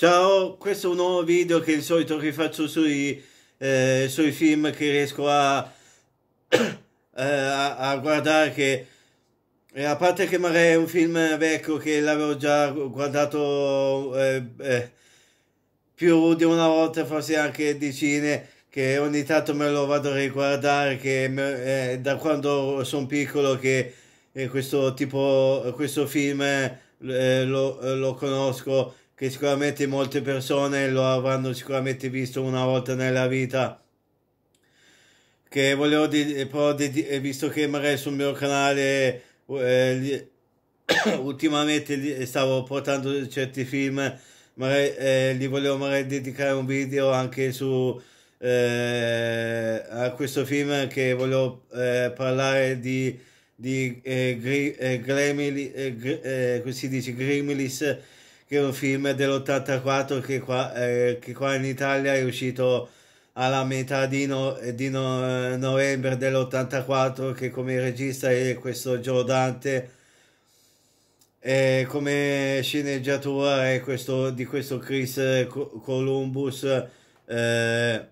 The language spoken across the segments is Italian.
Ciao, questo è un nuovo video che è il solito che faccio sui, eh, sui film che riesco a, eh, a, a, guardare che eh, a parte che magari è un film vecchio che l'avevo già guardato eh, eh, più di una volta, forse anche decine, che ogni tanto me lo vado a riguardare che me, eh, da quando sono piccolo che questo tipo questo film lo, lo conosco che sicuramente molte persone lo avranno sicuramente visto una volta nella vita che volevo dire eh, però eh, visto che magari sul mio canale eh, ultimamente eh, stavo portando certi film magari eh, li volevo magari dedicare un video anche su eh, a questo film che volevo parlare di, di eh, Gri, eh, Gremilis, eh, Gr- eh, così dice Grimlis che è un film dell'84 che qua, eh, che qua in Italia è uscito alla metà di, no, di no, eh, novembre dell'84 che come regista è questo Joe Dante e come sceneggiatura è questo, di questo Chris Columbus eh,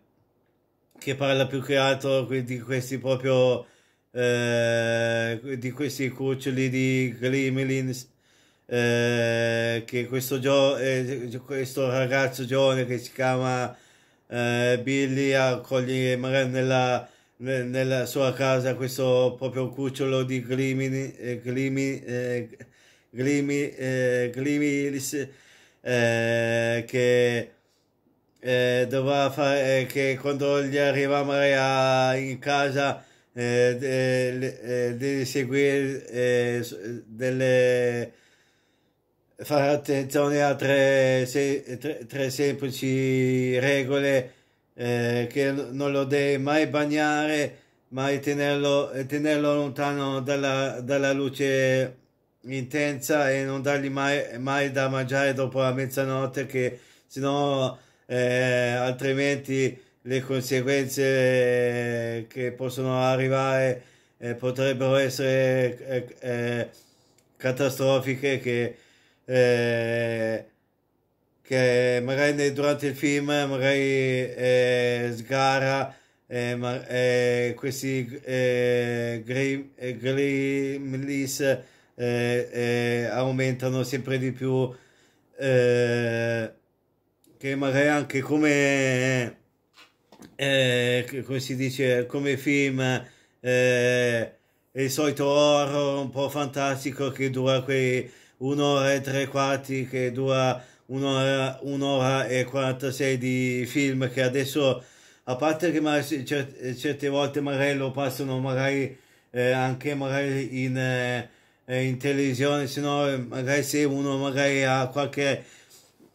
che parla più che altro di questi proprio eh, di questi cuccioli di Gremlins eh, che questo, gio- eh, questo, ragazzo giovane che si chiama eh, Billy accoglie magari nella, nella, sua casa questo proprio cucciolo di glimini, eh, glimi, eh, glimi, eh, glimilis, eh, che eh, dovrà fare che quando gli arriva magari a, in casa deve seguire delle fare attenzione a tre, se, tre, tre semplici regole eh, che non lo devi mai bagnare, mai tenerlo, eh, tenerlo lontano dalla, dalla luce intensa e non dargli mai, mai da mangiare dopo la mezzanotte che sennò eh, altrimenti le conseguenze che possono arrivare eh, potrebbero essere eh, eh catastrofiche che eh, che magari durante il film magari eh, sgara eh, ma, eh, questi eh, gremlis aumentano sempre di più che magari anche come eh, come si dice, come film, eh, il solito horror un po' fantastico che dura quei un'ora e tre quarti che dura un'ora, un'ora e 46 di film che adesso, a parte che magari, cert certe volte magari lo passano magari eh, anche magari in, eh, in televisione, se no eh, magari se uno magari ha qualche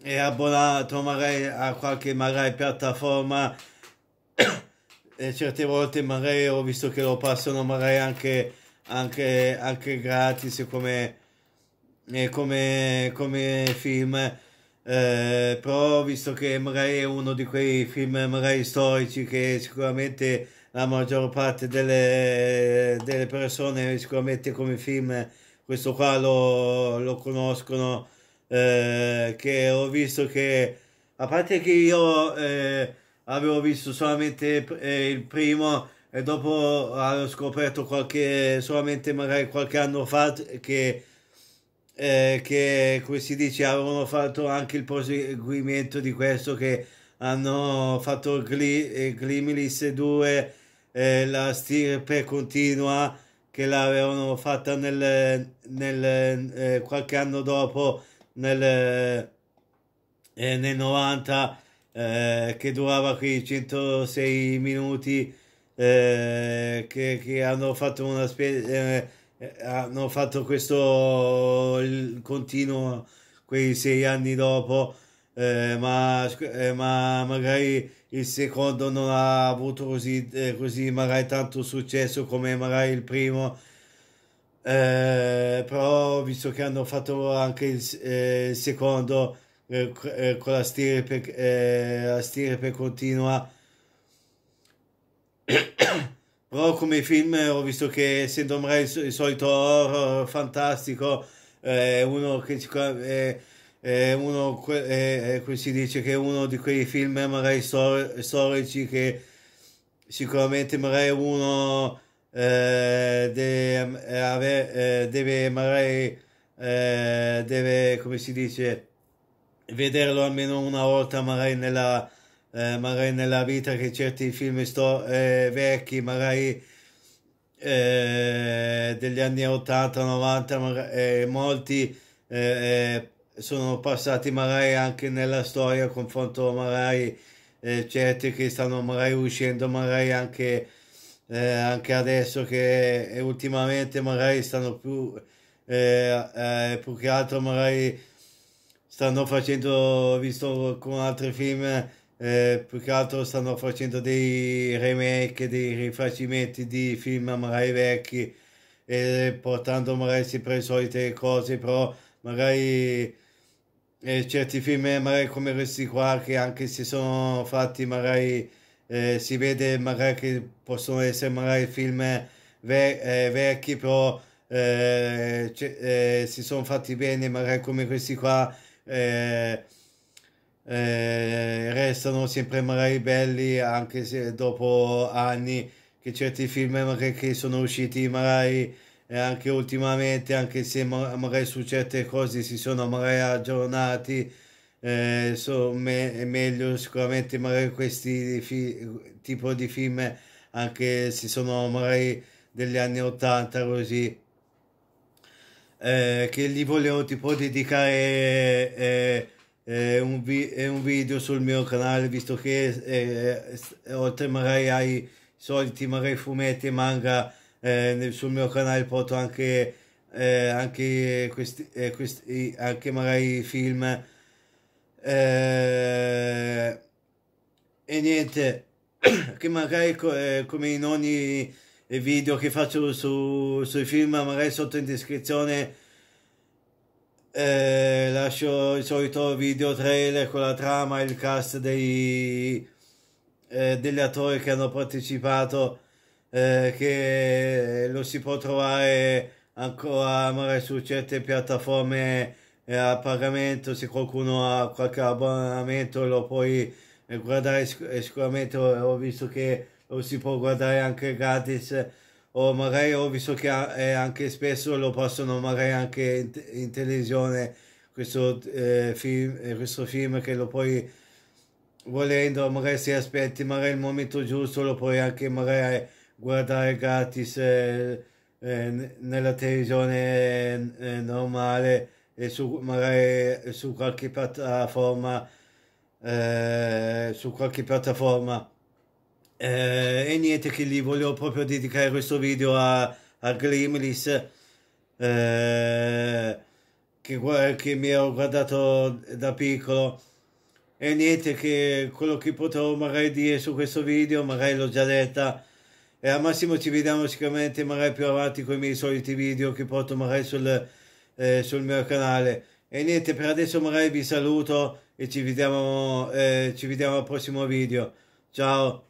è abbonato magari a qualche magari piattaforma e eh, certe volte magari ho visto che lo passano magari anche, anche, anche gratis come eh, come, come, film, eh, però visto che magari è uno di quei film magari storici che sicuramente la maggior parte delle, delle persone sicuramente come film questo qua lo, lo conoscono eh, che ho visto che a parte che io eh, avevo visto solamente eh, il primo e dopo ho scoperto qualche solamente magari qualche anno fa che eh, che come si dice avevano fatto anche il proseguimento di questo che hanno fatto Gli, eh, Glimilis 2 eh, la stirpe continua che l'avevano fatta nel, nel eh, qualche anno dopo nel, eh, nel 90 eh, che durava qui 106 minuti che, che, hanno fatto una specie eh, hanno fatto questo il continuo quei sei anni dopo, eh, ma, eh, ma, magari il secondo non ha avuto così, eh, così magari tanto successo come magari il primo. Eh, però visto che hanno fatto anche il, eh, il secondo con la stirpe, la stirpe continua però oh, come film eh, ho visto che essendo ormai il solito horror fantastico, è eh, uno che è, è eh, uno, è, è, si dice che è uno di quei film magari stor- storici che sicuramente magari uno eh, deve, ave, eh, deve magari eh, deve come si dice vederlo almeno una volta magari nella, eh, magari nella vita che certi film sto, eh, vecchi, magari eh, degli anni 80, 90, magari, molti eh, eh, sono passati magari anche nella storia, confronto magari eh, certi che stanno magari uscendo magari anche, anche adesso che ultimamente magari stanno più, più che altro magari stanno facendo, visto con altri film, eh, più che altro stanno facendo dei remake, dei rifacimenti di film magari vecchi, eh, portando magari sempre le solite cose, però magari eh, certi film eh, magari come questi qua che anche se sono fatti magari eh, si vede magari che possono essere magari film ve- eh, vecchi, però eh, si sono fatti bene magari come questi qua eh, restano sempre magari belli anche se dopo anni che certi film che, che sono usciti magari eh, anche ultimamente anche se magari su certe cose si sono magari aggiornati eh, so, me, è meglio sicuramente magari questi fi, tipo di film anche se sono magari degli anni 80 così eh, che gli volevo tipo dedicare eh, eh, un, vi- un, video sul mio canale, visto che eh, oltre magari ai soliti magari fumetti e manga eh, sul mio canale porto anche, eh, anche, questi, eh, questi, anche magari film. Eh, e niente, che magari co- come in ogni video che faccio su, sui film, magari sotto in descrizione eh, lascio il solito video trailer con la trama e il cast dei, eh, degli attori che hanno partecipato eh, che lo si può trovare ancora magari su certe piattaforme eh, a pagamento se qualcuno ha qualche abbonamento lo puoi eh, guardare eh, sicuramente ho visto che lo si può guardare anche gratis o magari ho visto che eh, anche spesso lo possono magari anche in, in televisione questo, eh, film, eh, questo film che lo puoi volendo magari se aspetti magari il momento giusto lo puoi anche magari guardare gratis eh, eh, nella televisione eh, normale e su, magari su qualche piattaforma su qualche piattaforma eh, e niente che gli volevo proprio dedicare questo video a, a Glimlis eh, che, che mi ero guardato da piccolo e niente che quello che potevo magari dire su questo video magari l'ho già detta e al massimo ci vediamo sicuramente magari più avanti con i miei soliti video che porto magari sul, eh, sul mio canale e niente per adesso magari vi saluto e ci vediamo eh, ci vediamo al prossimo video ciao